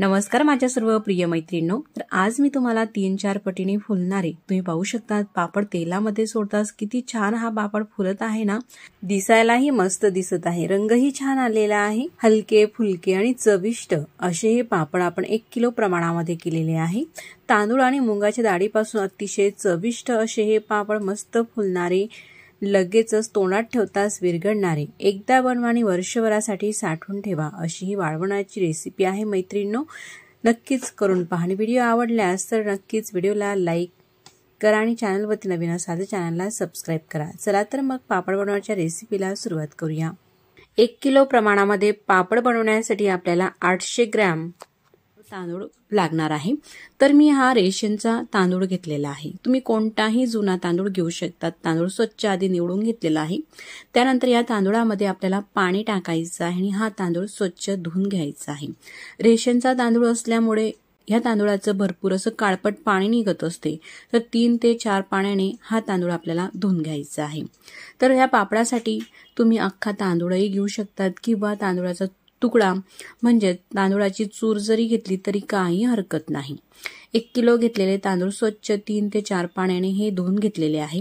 नमस्कार माझ्या सर्व प्रिय मैत्रिणींनो तर आज मी तुम्हाला तीन चार पटीने फुलणारे तुम्ही पाहू शकता पापड तेलामध्ये सोडतास किती छान हा पापड फुलत आहे ना दिसायलाही मस्त दिसत आहे रंगही छान आलेला आहे हलके फुलके आणि चविष्ट असे हे पापड आपण एक किलो प्रमाणामध्ये केलेले आहे तांदूळ आणि मुंगाच्या डाळीपासून अतिशय चविष्ट असे हे पापड मस्त फुलणारे लगेचच तोंडात ठेवताच विरघडणारे एकदा बनवाणी वर्षभरासाठी साठवून ठेवा अशी ही वाळवणाची रेसिपी आहे मैत्रिणींनो नक्कीच करून पहा आणि व्हिडिओ आवडल्यास तर नक्कीच व्हिडिओला लाईक करा आणि चॅनलवरती नवीन असाल चॅनलला सबस्क्राईब करा चला तर मग पापड बनवण्याच्या रेसिपीला सुरुवात करूया एक किलो प्रमाणामध्ये पापड बनवण्यासाठी आपल्याला आठशे ग्रॅम तांदूळ लागणार आहे तर मी हा रेशनचा तांदूळ घेतलेला आहे तुम्ही कोणताही जुना तांदूळ घेऊ शकतात तांदूळ स्वच्छ आधी निवडून घेतलेला आहे त्यानंतर या तांदूळामध्ये आपल्याला पाणी टाकायचं आहे आणि हा तांदूळ स्वच्छ धुवून घ्यायचा आहे रेशनचा तांदूळ असल्यामुळे ह्या तांदूळाचं भरपूर असं काळपट पाणी निघत असते तर तीन ते चार पाण्याने हा तांदूळ आपल्याला धुवून घ्यायचा आहे तर ह्या पापडासाठी तुम्ही अख्खा तांदूळही घेऊ शकतात किंवा तांदूळाचा तुकडा म्हणजे तांदूळाची चूर जरी घेतली तरी काही हरकत नाही एक किलो घेतलेले तांदूळ स्वच्छ तीन ते चार पाण्याने हे धुवून घेतलेले आहे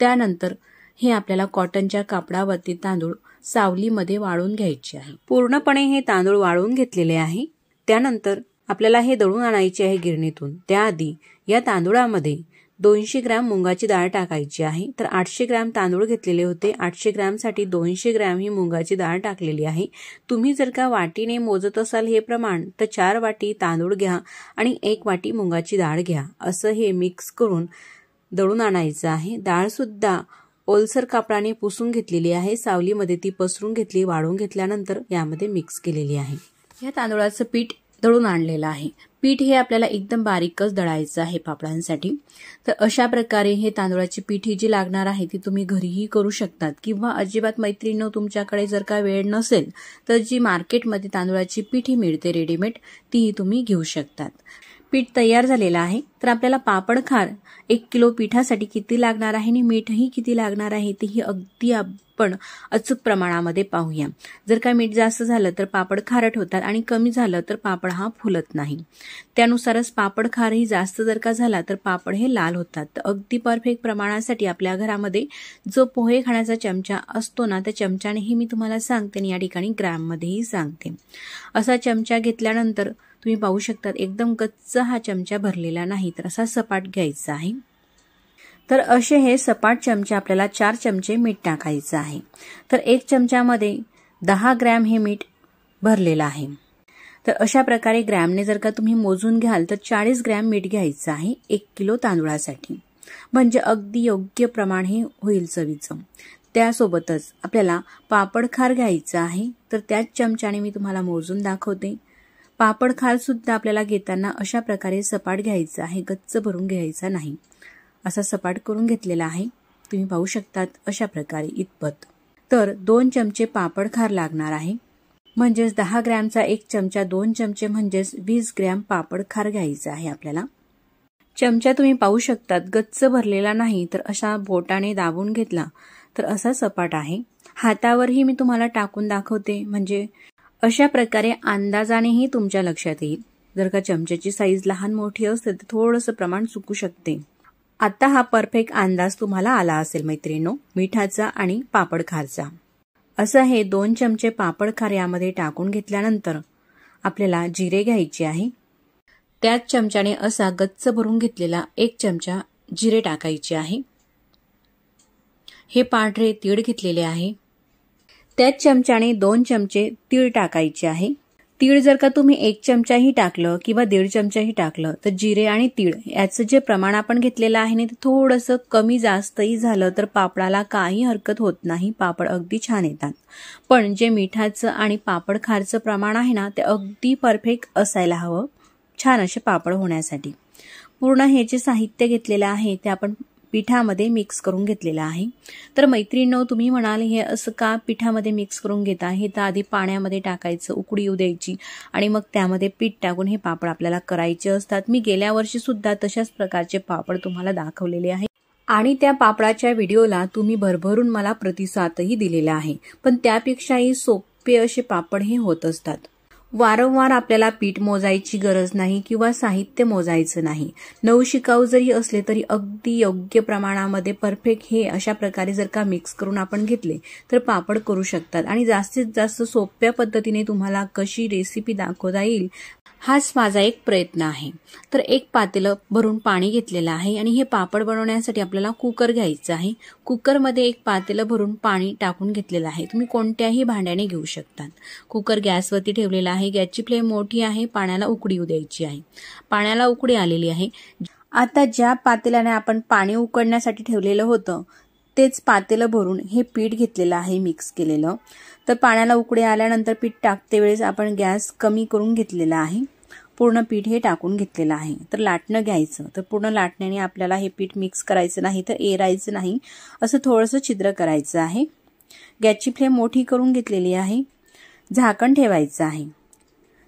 त्यानंतर हे आपल्याला कॉटनच्या कापडावरती तांदूळ सावलीमध्ये वाळून घ्यायचे आहे पूर्णपणे हे तांदूळ वाळून घेतलेले आहे त्यानंतर आपल्याला हे दळून आणायचे आहे गिरणीतून त्याआधी या तांदूळामध्ये दोनशे ग्रॅम मुंगाची डाळ टाकायची आहे तर आठशे ग्रॅम तांदूळ घेतलेले होते आठशे ग्रॅमसाठी दोनशे ग्रॅम ही मुंगाची डाळ टाकलेली आहे तुम्ही जर का वाटीने मोजत असाल हे प्रमाण तर चार वाटी तांदूळ घ्या आणि एक वाटी मुंगाची डाळ घ्या असं हे मिक्स करून दळून आणायचं आहे डाळसुद्धा ओलसर कापडाने पुसून घेतलेली आहे सावलीमध्ये ती पसरून घेतली वाळून घेतल्यानंतर यामध्ये मिक्स केलेली आहे या तांदूळाचं पीठ दळून आणलेला आहे पीठ हे आपल्याला एकदम बारीकच दळायचं आहे पापडांसाठी तर अशा प्रकारे हे तांदळाची पीठ ही जी लागणार आहे ती तुम्ही घरीही करू शकतात किंवा अजिबात मैत्रीण तुमच्याकडे जर का वेळ नसेल तर जी मार्केटमध्ये तांदुळाची पीठ मिळते रेडीमेड तीही तुम्ही घेऊ शकतात पीठ तयार झालेलं आहे तर आपल्याला पापड खार एक किलो पिठासाठी किती लागणार आहे आणि मीठही किती लागणार आहे तेही अगदी आपण अचूक प्रमाणामध्ये पाहूया जर का मीठ जास्त झालं तर पापड खारट होतात आणि कमी झालं तर पापड हा फुलत नाही त्यानुसारच पापड खारही जास्त जर का झाला तर पापड हे लाल होतात तर अगदी परफेक्ट प्रमाणासाठी आपल्या घरामध्ये जो पोहे खाण्याचा चमचा असतो ना त्या चमचाने मी तुम्हाला सांगते आणि या ठिकाणी ग्रॅममध्येही सांगते असा चमचा घेतल्यानंतर तुम्ही पाहू शकतात एकदम गच्च हा चमचा भरलेला नाही तर असा सपाट घ्यायचा आहे तर असे हे सपाट चमचे आपल्याला चार चमचे मीठ टाकायचं आहे तर एक चमच्यामध्ये दहा ग्रॅम हे मीठ भरलेलं आहे तर अशा प्रकारे ग्रॅमने जर का तुम्ही मोजून घ्याल तर चाळीस ग्रॅम मीठ घ्यायचं आहे एक किलो तांदूळासाठी म्हणजे अगदी योग्य प्रमाण हे होईल चवीचं त्यासोबतच आपल्याला पापड खार घ्यायचं आहे तर त्याच चमच्याने मी तुम्हाला मोजून दाखवते पापड खाल सुद्धा आपल्याला घेताना अशा प्रकारे सपाट घ्यायचा आहे गच्च भरून घ्यायचा नाही असा सपाट करून घेतलेला आहे तुम्ही पाहू शकतात अशा प्रकारे इतपत तर दोन चमचे पापड खार लागणार आहे म्हणजेच दहा ग्रॅमचा एक चमचा दोन चमचे म्हणजेच वीस ग्रॅम पापड खार घ्यायचा आहे आपल्याला चमचा तुम्ही पाहू शकतात गच्च भरलेला नाही तर अशा बोटाने दाबून घेतला तर असा सपाट आहे हातावरही मी तुम्हाला टाकून दाखवते म्हणजे अशा प्रकारे अंदाजानेही तुमच्या लक्षात येईल जर का चमच्याची साईज लहान मोठी असते तर थोडंसं प्रमाण चुकू शकते आता हा परफेक्ट अंदाज तुम्हाला आला असेल मैत्रिणो मिठाचा आणि पापड खारचा असं हे दोन चमचे पापड खार यामध्ये टाकून घेतल्यानंतर आपल्याला जिरे घ्यायचे आहे त्याच चमच्याने असा गच्च भरून घेतलेला एक चमचा जिरे टाकायचे आहे हे पांढरे तीळ घेतलेले आहे त्याच चमच्याने दोन चमचे तीळ टाकायचे आहे तीळ जर का तुम्ही एक चमचाही टाकलं किंवा दीड चमचाही टाकलं तर जिरे आणि तीळ याचं जे प्रमाण आपण घेतलेलं आहे ना ते थोडंसं कमी जास्तही झालं तर पापडाला काही हरकत होत नाही पापड अगदी छान येतात पण जे मिठाचं आणि पापड खारचं प्रमाण आहे ना ते अगदी परफेक्ट असायला हवं छान असे पापड होण्यासाठी पूर्ण हे जे साहित्य घेतलेलं आहे ते आपण पिठामध्ये मिक्स करून घेतलेला आहे तर मैत्रिणीनं तुम्ही म्हणाल हे असं का पिठामध्ये मिक्स करून घेता हे तर आधी पाण्यामध्ये टाकायचं उकडी येऊ द्यायची आणि मग त्यामध्ये पीठ टाकून हे पापड आपल्याला करायचे असतात मी गेल्या वर्षी सुद्धा तशाच प्रकारचे पापड तुम्हाला दाखवलेले आहे आणि त्या पापडाच्या व्हिडिओला तुम्ही भरभरून मला प्रतिसादही दिलेला आहे पण त्यापेक्षाही सोपे असे पापड हे होत असतात वारंवार आपल्याला पीठ मोजायची गरज नाही किंवा साहित्य मोजायचं नाही नऊ शिकाऊ जरी असले तरी अगदी योग्य प्रमाणामध्ये परफेक्ट हे अशा प्रकारे जर का मिक्स करून आपण घेतले तर पापड करू शकतात आणि जास्तीत जास्त सोप्या पद्धतीने तुम्हाला कशी रेसिपी दाखवता येईल हाच माझा एक प्रयत्न आहे तर एक पातेलं भरून पाणी घेतलेलं आहे आणि हे पापड बनवण्यासाठी आपल्याला कुकर घ्यायचं आहे कुकरमध्ये एक पातेलं भरून पाणी टाकून घेतलेलं आहे तुम्ही कोणत्याही भांड्याने घेऊ शकतात कुकर गॅसवरती ठेवलेला आहे गॅसची फ्लेम मोठी आहे पाण्याला उकडी द्यायची आहे पाण्याला उकडी आलेली आहे आता ज्या पातेल्याने आपण पाणी उकडण्यासाठी ठेवलेलं होतं तेच पातेलं भरून हे पीठ घेतलेलं आहे मिक्स केलेलं तर पाण्याला उकडे आल्यानंतर पीठ टाकते वेळेस आपण गॅस कमी करून घेतलेला आहे पूर्ण पीठ हे टाकून घेतलेलं आहे तर लाटणं घ्यायचं तर पूर्ण लाटण्याने आपल्याला हे पीठ मिक्स करायचं नाही तर एरायचं नाही असं थोडंसं छिद्र करायचं आहे गॅसची फ्लेम मोठी करून घेतलेली आहे झाकण ठेवायचं आहे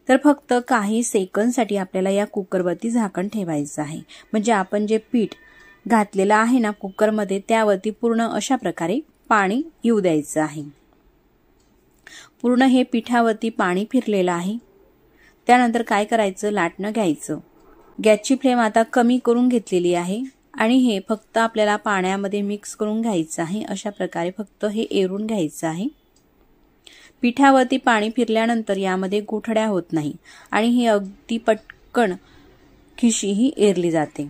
तर फक्त काही सेकंदसाठी आपल्याला या कुकरवरती झाकण ठेवायचं आहे म्हणजे आपण जे पीठ घातलेलं आहे ना कुकरमध्ये त्यावरती पूर्ण अशा प्रकारे पाणी येऊ द्यायचं आहे पूर्ण हे पिठावरती पाणी फिरलेलं आहे त्यानंतर काय करायचं लाटणं घ्यायचं गॅसची फ्लेम आता कमी करून घेतलेली आहे आणि हे फक्त आपल्याला पाण्यामध्ये मिक्स करून घ्यायचं आहे अशा प्रकारे फक्त हे एरून घ्यायचं आहे पिठावरती पाणी फिरल्यानंतर यामध्ये गोठड्या होत नाही आणि हे अगदी पटकन खिशी ही एरली जाते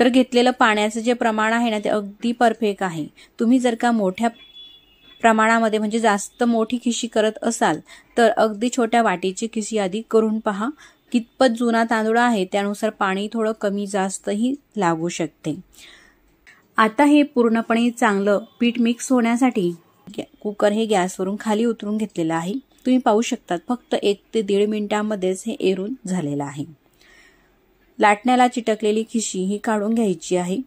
तर घेतलेलं पाण्याचं जे प्रमाण आहे ना ते अगदी परफेक्ट आहे तुम्ही जर का मोठ्या प्रमाणामध्ये म्हणजे जास्त मोठी खिशी करत असाल तर अगदी छोट्या वाटीची खिशी आधी करून पहा कितपत जुना तांदूळ आहे त्यानुसार पाणी थोडं कमी जास्तही लागू शकते आता हे पूर्णपणे चांगलं पीठ मिक्स होण्यासाठी कुकर हे गॅसवरून खाली उतरून घेतलेलं आहे तुम्ही पाहू शकतात फक्त एक ते दीड मिनिटांमध्येच हे एरून झालेलं आहे लाटण्याला चिटकलेली खिशी ही काढून घ्यायची आहे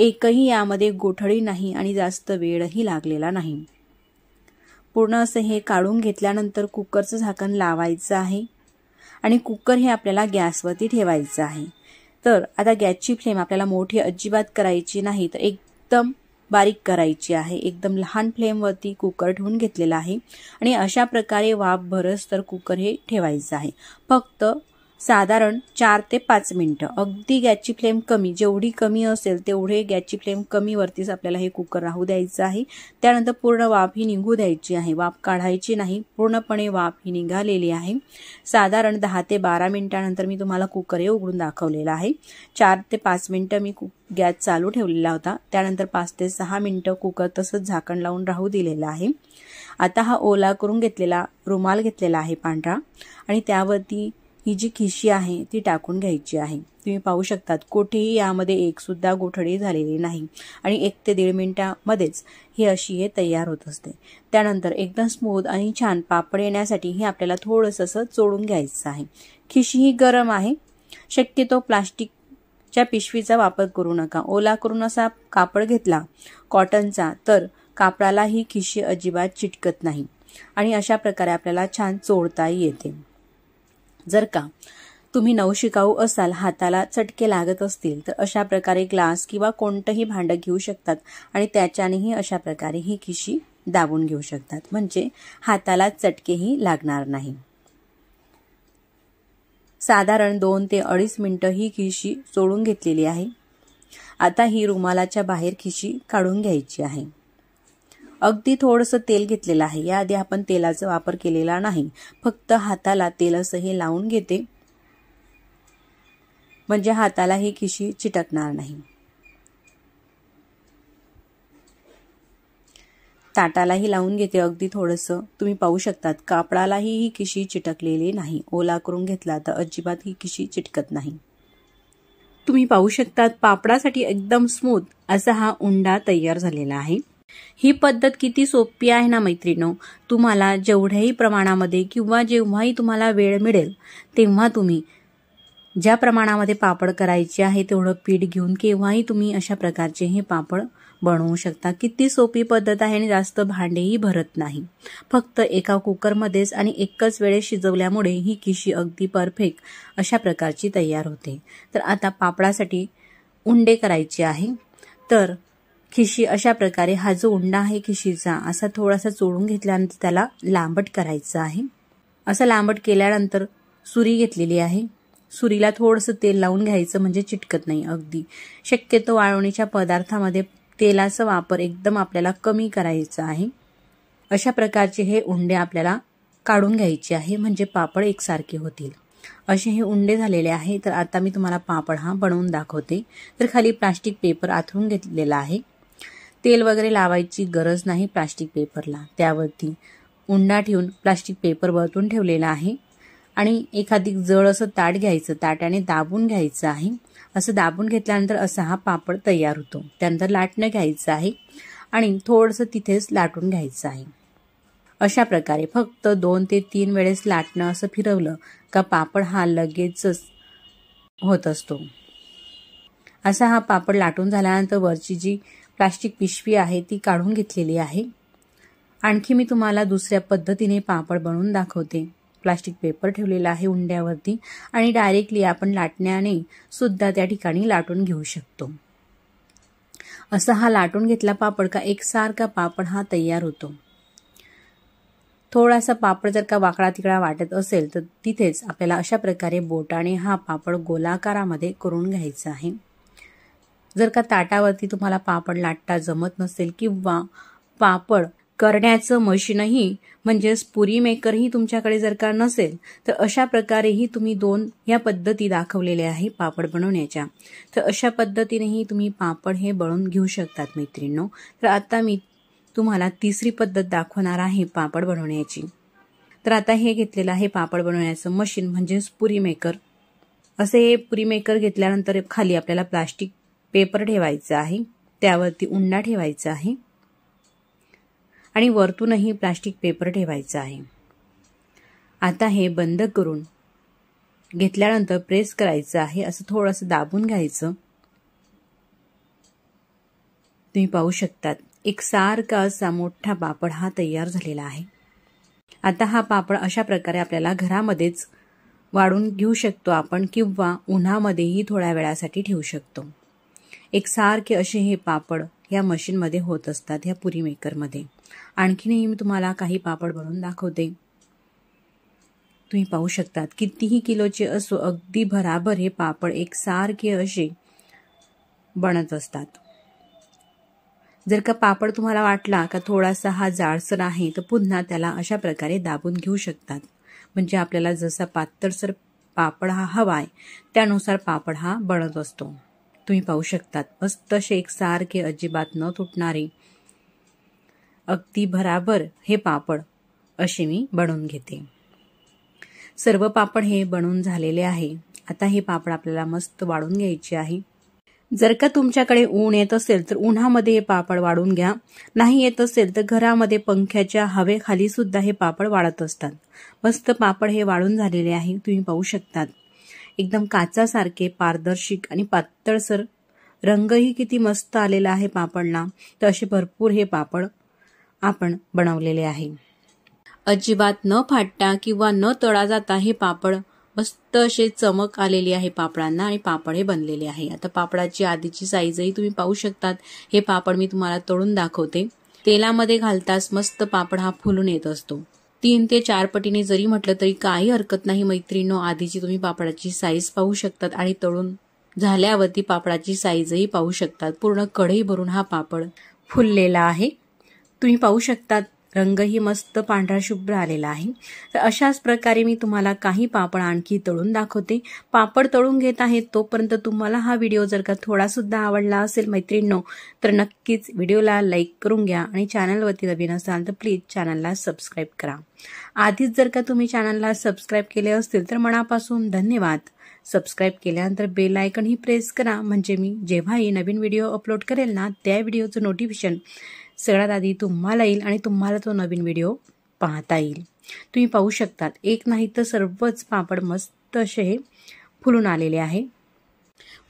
एकही यामध्ये गोठळी नाही आणि जास्त वेळही लागलेला नाही पूर्ण असं हे काढून घेतल्यानंतर कुकरचं झाकण लावायचं आहे आणि कुकर हे आपल्याला गॅसवरती ठेवायचं आहे तर आता गॅसची फ्लेम आपल्याला मोठी अजिबात करायची नाही तर एकदम बारीक करायची आहे एकदम लहान फ्लेमवरती कुकर ठेवून घेतलेला आहे आणि अशा प्रकारे वाफ भरस तर कुकर हे ठेवायचं आहे फक्त साधारण चार ते पाच मिनटं अगदी गॅसची फ्लेम कमी जेवढी कमी असेल तेवढे गॅसची फ्लेम कमीवरतीच आपल्याला हे कुकर राहू द्यायचं आहे त्यानंतर पूर्ण वाफ ही निघू द्यायची आहे वाफ काढायची नाही पूर्णपणे वाफ ही निघालेली आहे साधारण दहा ते बारा मिनटानंतर मी तुम्हाला कुकर हे उघडून दाखवलेला आहे चार ते पाच मिनटं मी गॅस चालू ठेवलेला होता त्यानंतर पाच ते सहा मिनटं कुकर तसंच झाकण लावून राहू दिलेलं आहे आता हा ओला करून घेतलेला रुमाल घेतलेला आहे पांढरा आणि त्यावरती ही जी खिशी आहे ती टाकून घ्यायची आहे तुम्ही पाहू शकतात कुठेही यामध्ये एक सुद्धा गोठडी झालेली नाही आणि एक ते दीड मिनिटामध्येच ही अशी हे तयार होत असते त्यानंतर एकदम स्मूथ आणि छान पापड येण्यासाठी हे आपल्याला थोडंसं असं चोळून घ्यायचं आहे खिशी ही गरम आहे शक्यतो प्लास्टिक च्या पिशवीचा वापर करू नका ओला करून असा कापड घेतला कॉटनचा तर कापडाला ही खिशी अजिबात चिटकत नाही आणि अशा प्रकारे आपल्याला छान चोळता येते जर का तुम्ही नवशिकाऊ असाल हाताला चटके लागत असतील तर अशा प्रकारे ग्लास किंवा कोणतंही भांडं घेऊ शकतात आणि त्याच्यानेही अशा प्रकारे ही खिशी दाबून घेऊ शकतात म्हणजे हाताला चटकेही लागणार नाही साधारण दोन ते अडीच मिनिटं ही खिशी सोडून घेतलेली आहे आता ही रुमालाच्या बाहेर खिशी काढून घ्यायची आहे अगदी थोडंसं तेल घेतलेलं आहे याआधी आपण तेलाचा वापर केलेला नाही फक्त हाताला तेल असं हे लावून घेते म्हणजे हाताला ही खिशी चिटकणार नाही ताटालाही लावून घेते अगदी थोडंसं तुम्ही पाहू शकतात कापडालाही ही खिशी चिटकलेली नाही ओला करून घेतला तर अजिबात ही खिशी चिटकत नाही तुम्ही पाहू शकतात पापडासाठी एकदम स्मूथ असा हा उंडा तयार झालेला आहे ही पद्धत किती सोपी आहे ना मैत्रिणो तुम्हाला जेवढ्याही प्रमाणामध्ये किंवा जेव्हाही तुम्हाला वेळ मिळेल तेव्हा तुम्ही ज्या प्रमाणामध्ये पापड करायचे आहे तेवढं पीठ घेऊन केव्हाही तुम्ही अशा प्रकारचे हे पापड बनवू शकता किती सोपी पद्धत आहे आणि जास्त भांडेही भरत नाही फक्त एका कुकरमध्येच आणि एकच वेळेस शिजवल्यामुळे ही किशी अगदी परफेक्ट अशा प्रकारची तयार होते तर आता पापडासाठी उंडे करायचे आहे तर खिशी अशा प्रकारे हा जो उंडा आहे खिशीचा असा थोडासा चोळून घेतल्यानंतर त्याला लांबट करायचं आहे असं लांबट केल्यानंतर सुरी घेतलेली आहे सुरीला थोडंसं तेल लावून घ्यायचं म्हणजे चिटकत नाही अगदी शक्यतो वाळवणीच्या पदार्थामध्ये तेलाचा वापर एकदम आपल्याला कमी करायचा आहे अशा प्रकारचे हे उंडे आपल्याला काढून घ्यायचे आहे म्हणजे पापड एकसारखे होतील असे हे उंडे झालेले आहे तर आता मी तुम्हाला पापड हा बनवून दाखवते तर खाली प्लास्टिक पेपर आथरून घेतलेला आहे तेल वगैरे लावायची गरज नाही प्लास्टिक पेपरला त्यावरती उंडा ठेवून प्लास्टिक पेपर वरतून ठेवलेला आहे आणि एखादी जळ असं ताट घ्यायचं ताटाने दाबून घ्यायचं आहे असं दाबून घेतल्यानंतर असा हा पापड तयार होतो त्यानंतर लाटणं घ्यायचं आहे आणि थोडंसं तिथेच लाटून घ्यायचं आहे अशा प्रकारे फक्त दोन ते तीन वेळेस लाटणं असं फिरवलं का पापड हा लगेचच होत असतो असा हा पापड लाटून झाल्यानंतर वरची जी प्लास्टिक पिशवी आहे ती काढून घेतलेली आहे आणखी मी तुम्हाला दुसऱ्या पद्धतीने पापड बनवून दाखवते प्लास्टिक पेपर ठेवलेला आहे उंड्यावरती आणि डायरेक्टली आपण लाटण्याने सुद्धा त्या ठिकाणी लाटून घेऊ शकतो असा हा लाटून घेतला पापड का एकसारखा पापड हा तयार होतो थोडासा पापड जर का वाकडा तिकडा वाटत असेल तर तिथेच आपल्याला अशा प्रकारे बोटाने हा पापड गोलाकारामध्ये करून घ्यायचा आहे जर का ताटावरती तुम्हाला पापड लाटता जमत नसेल किंवा पापड करण्याचं मशीनही म्हणजेच पुरी मेकरही तुमच्याकडे जर का नसेल तर अशा प्रकारेही तुम्ही दोन या पद्धती दाखवलेल्या आहे पापड बनवण्याच्या तर अशा पद्धतीनेही तुम्ही पापड हे बनवून घेऊ शकतात मैत्रिणींनो तर आता मी तुम्हाला तिसरी पद्धत दाखवणार आहे पापड बनवण्याची तर आता हे घेतलेलं आहे पापड बनवण्याचं मशीन म्हणजेच पुरी मेकर असे हे पुरी मेकर घेतल्यानंतर खाली आपल्याला प्लास्टिक पेपर ठेवायचा आहे त्यावरती उंडा ठेवायचा आहे आणि वरतूनही प्लास्टिक पेपर ठेवायचा आहे आता हे बंद करून घेतल्यानंतर प्रेस करायचं आहे असं थोडंसं दाबून घ्यायचं तुम्ही पाहू शकतात एक सारखा असा मोठा पापड हा तयार झालेला आहे आता हा पापड अशा प्रकारे आपल्याला घरामध्येच वाढून घेऊ शकतो आपण किंवा उन्हामध्येही थोड्या वेळासाठी ठेवू शकतो एकसारखे असे हे पापड या मशीनमध्ये होत असतात ह्या पुरी मेकरमध्ये आणखीनही मी तुम्हाला काही पापड बनवून दाखवते तुम्ही पाहू शकतात कितीही किलोचे असो अगदी भराभर हे पापड एकसारखे असे बनत असतात जर का पापड तुम्हाला वाटला का थोडासा हा जाडसर आहे तर पुन्हा त्याला अशा प्रकारे दाबून घेऊ शकतात म्हणजे आपल्याला जसा पातळसर पापड हा हवा आहे त्यानुसार पापड हा बनत असतो तुम्ही पाहू शकतात मस्त असे सारखे अजिबात न तुटणारे अगदी भराभर हे पापड असे मी बनवून घेते सर्व पापड हे बनवून झालेले आहे आता हे पापड आपल्याला मस्त वाढून घ्यायचे आहे जर का तुमच्याकडे ऊन येत असेल तर उन्हामध्ये हे पापड वाढून घ्या नाही येत असेल तर घरामध्ये पंख्याच्या हवेखाली सुद्धा हे पापड वाढत असतात मस्त पापड हे वाढून झालेले आहे तुम्ही पाहू शकतात एकदम काचासारखे पारदर्शिक आणि पातळसर रंगही किती मस्त आलेला आहे पापडला तर असे भरपूर हे पापड आपण बनवलेले आहे अजिबात न फाटता किंवा न तळा जाता हे पापड मस्त असे चमक आलेली आहे पापडांना आणि पापड हे बनलेले आहे आता पापडाची आधीची साईजही तुम्ही पाहू शकतात हे पापड मी तुम्हाला तळून दाखवते तेलामध्ये घालताच मस्त पापड हा फुलून येत असतो तीन ते चार पटीने जरी म्हटलं तरी काही हरकत नाही मैत्रीण आधीची तुम्ही पापडाची साईज पाहू शकतात आणि तळून झाल्यावरती पापडाची साईजही पाहू शकतात पूर्ण कढई भरून हा पापड फुललेला आहे तुम्ही पाहू शकतात रंगही मस्त पांढरा शुभ्र आलेला आहे तर अशाच प्रकारे मी तुम्हाला काही पापड आणखी तळून दाखवते पापड तळून घेत आहे तोपर्यंत तुम्हाला हा व्हिडिओ जर का थोडा सुद्धा आवडला असेल मैत्रिणींनो तर नक्कीच व्हिडिओला लाईक करून घ्या आणि चॅनलवरती नवीन असाल तर प्लीज चॅनलला सबस्क्राईब करा आधीच जर का तुम्ही चॅनलला सबस्क्राईब केले असतील तर मनापासून धन्यवाद सबस्क्राईब केल्यानंतर बेल आयकन ही प्रेस करा म्हणजे मी जेव्हाही नवीन व्हिडिओ अपलोड करेल ना त्या व्हिडिओचं नोटिफिकेशन सगळ्यात आधी तुम्हाला येईल आणि तुम्हाला तो नवीन व्हिडिओ पाहता येईल तुम्ही पाहू शकतात एक नाही तर सर्वच पापड मस्त असे हे फुलून आलेले आहे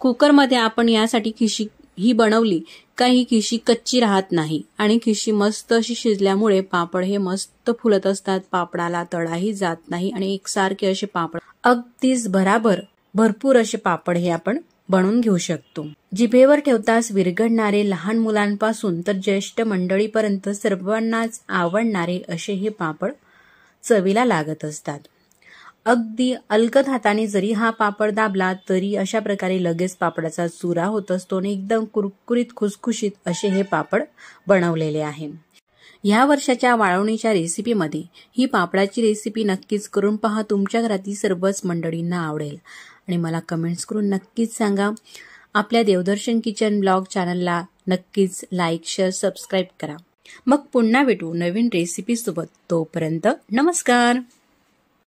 कुकरमध्ये आपण यासाठी खिशी ही बनवली काही खिशी कच्ची राहत नाही आणि खिशी मस्त अशी शिजल्यामुळे पापड हे मस्त फुलत असतात पापडाला तळाही जात नाही आणि एकसारखे असे पापड अगदीच बराबर भरपूर असे पापड हे आपण बनवून घेऊ शकतो जिभेवर ठेवताच विरघडणारे लहान मुलांपासून तर ज्येष्ठ मंडळीपर्यंत सर्वांनाच आवडणारे असे हे पापड चवीला लागत असतात अगदी अलकत हाताने जरी हा पापड दाबला तरी अशा प्रकारे लगेच पापडाचा चुरा होत असतो आणि एकदम कुरकुरीत खुसखुशीत असे हे पापड बनवलेले आहे या वर्षाच्या वाळवणीच्या रेसिपीमध्ये ही पापडाची रेसिपी नक्कीच करून पहा तुमच्या घरातील सर्वच मंडळींना आवडेल आणि मला कमेंट्स करून नक्कीच सांगा आपल्या देवदर्शन किचन ब्लॉग चॅनलला नक्कीच लाईक शेअर सबस्क्राईब करा मग पुन्हा भेटू नवीन रेसिपी सोबत तोपर्यंत नमस्कार